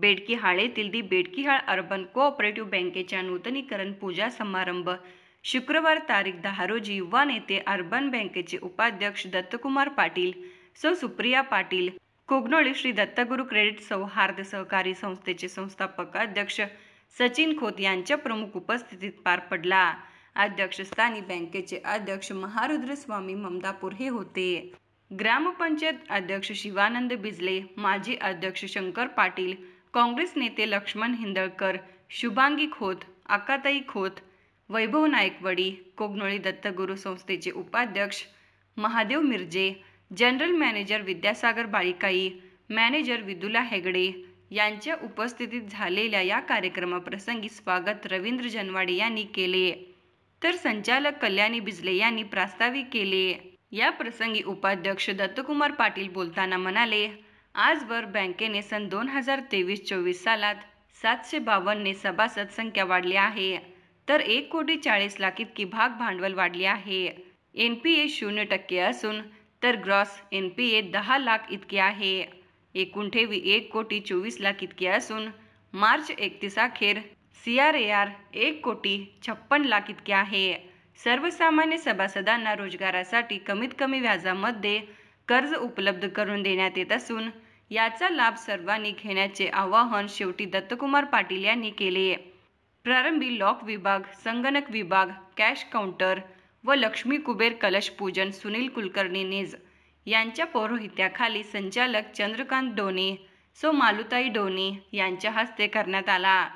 बेडकी हाळे येथील दी हाळ urban cooperative बँकेच्या नूतनीकरण पूजा समारंभ शुक्रवार तारीख दहा रोजी वन येथे अर्बन बँकेचे उपाध्यक्ष दत्तकुमार पाटील सौ सुप्रिया पाटील कोगनोळी श्री दत्तगुरू क्रेडिट सौहार्द सहकारी संस्थेचे संस्थापक अध्यक्ष सचिन खोत यांच्या प्रमुख उपस्थितीत पार पडला अध्यक्ष अध्यक्षस्थानी बँकेचे अध्यक्ष महारुद्र स्वामी ममदापूर हे होते ग्रामपंचायत अध्यक्ष शिवानंद बिजले माजी अध्यक्ष शंकर पाटील काँग्रेस नेते लक्ष्मण हिंदळकर शुभांगी खोत आकाताई खोत वैभव नायकवडी कोगनोळी दत्तगुरु संस्थेचे उपाध्यक्ष Mahadev Mirje general manager Vidyasagar Balikai manager Vidula Hegde यांच्या उपस्थितीत झालेल्या या कार्यक्रमाप्रसंगी स्वागत रवींद्र जनवाडे यांनी केले तर संचालक कल्याणी बिजले यांनी प्रास्ताविक केले या प्रसंगी उपाध्यक्ष दत्तकुमार पाटील बोलताना म्हणाले आजवर बँकेने सन दोन हजार तेवीस चोवीस सालात सातशे बावन्नने सभासद संख्या वाढली आहे तर एक कोटी चाळीस लाख इतकी भाग भांडवल वाढली आहे एन पी ए शून्य टक्के असून तर ग्रॉस एन पी ए दहा लाख इतके आहे एकूण ठेवी एक कोटी चोवीस लाख इतकी असून मार्च एकतीस अखेर सी आर ए आर एक कोटी छप्पन लाख इतके आहे सर्वसामान्य सभासदांना रोजगारासाठी कमीत कमी व्याजामध्ये कर्ज उपलब्ध करून देण्यात येत असून याचा लाभ सर्वांनी घेण्याचे आवाहन शेवटी दत्तकुमार पाटील यांनी केले प्रारंभी लॉक विभाग संगणक विभाग कॅश काउंटर व लक्ष्मी कुबेर कलश पूजन सुनील कुलकर्णी नेज यांच्या पौरोहित्याखाली संचालक चंद्रकांत डोनी सो मालुताई डोनी यांच्या हस्ते करण्यात आला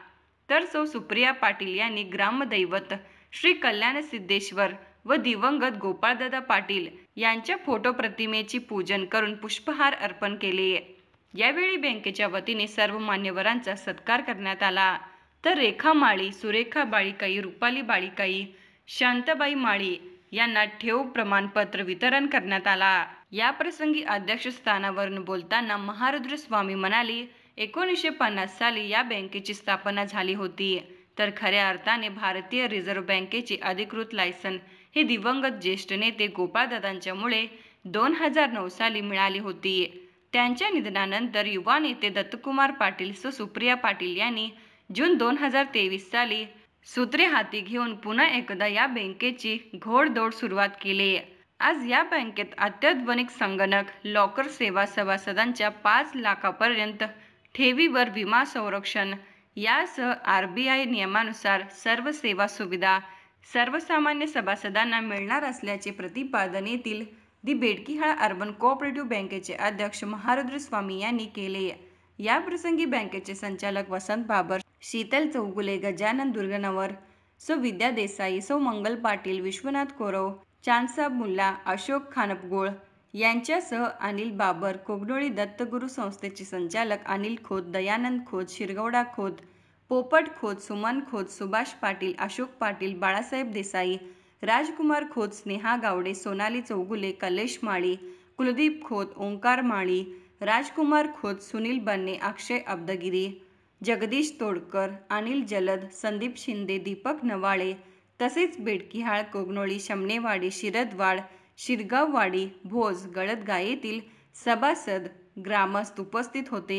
तर सो सुप्रिया पाटील यांनी ग्रामदैवत श्री कल्याण सिद्धेश्वर व दिवंगत गोपाळदादा पाटील यांच्या फोटो प्रतिमेची पूजन करून पुष्पहार अर्पण केले यावेळी बँकेच्या वतीने सर्व मान्यवरांचा सत्कार करण्यात आला तर रेखा माळी सुरेखा बाळीकाई रुपाली बाळीकाई शांताबाई माळी यांना ठेव प्रमाणपत्र वितरण करण्यात आला या प्रसंगी अध्यक्षस्थानावरून बोलताना महारुद्र स्वामी म्हणाले एकोणीसशे पन्नास साली या बँकेची स्थापना झाली होती तर खऱ्या अर्थाने भारतीय रिझर्व्ह बँकेचे अधिकृत लायसन हे दिवंगत ज्येष्ठ नेते गोपाळदादांच्यामुळे दोन हजार नऊ साली मिळाली होती त्यांच्या निधनानंतर युवा नेते दत्तकुमार पाटील सुप्रिया पाटील यांनी जून दोन हजार तेवीस साली सूत्रे हाती घेऊन पुन्हा एकदा या बँकेची घोडदौड सुरुवात केली आज या बँकेत अत्याधुनिक संगणक लॉकर सेवा सभासदांच्या पाच लाखापर्यंत ठेवीवर विमा संरक्षण यासह आर बी आय नियमानुसार सर्व सेवा सुविधा सर्वसामान्य सभासदांना मिळणार असल्याचे प्रतिपादन येथील दी बेडकीहाळ अर्बन कोऑपरेटिव्ह बँकेचे अध्यक्ष महारुद्र स्वामी यांनी केले याप्रसंगी बँकेचे संचालक वसंत बाबर शीतल चौगुले गजानन दुर्गनवर सौ विद्या देसाई सौ मंगल पाटील विश्वनाथ कोरव चांदसाब मुल्ला अशोक खानपगोळ यांच्यासह अनिल बाबर कोगडोळी दत्तगुरु संस्थेचे संचालक अनिल खोत दयानंद खोत शिरगौडा खोत पोपट खोत सुमन खोत सुभाष पाटील अशोक पाटील बाळासाहेब देसाई राजकुमार खोत स्नेहा गावडे सोनाली चौगुले कलेश माळी कुलदीप खोत ओंकार माळी राजकुमार खोत सुनील बन्ने अक्षय अब्दगिरी जगदीश तोडकर अनिल जलद संदीप शिंदे दीपक नवाळे तसेच बेडकिहाळ कोगनोळी शमनेवाडी शिरदवाड शिरगाववाडी भोज गळदगायेतील सभासद ग्रामस्थ उपस्थित होते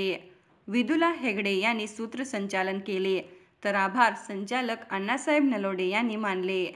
विदुला हेगडे यांनी सूत्रसंचालन केले तर आभार संचालक अण्णासाहेब नलोडे यांनी मानले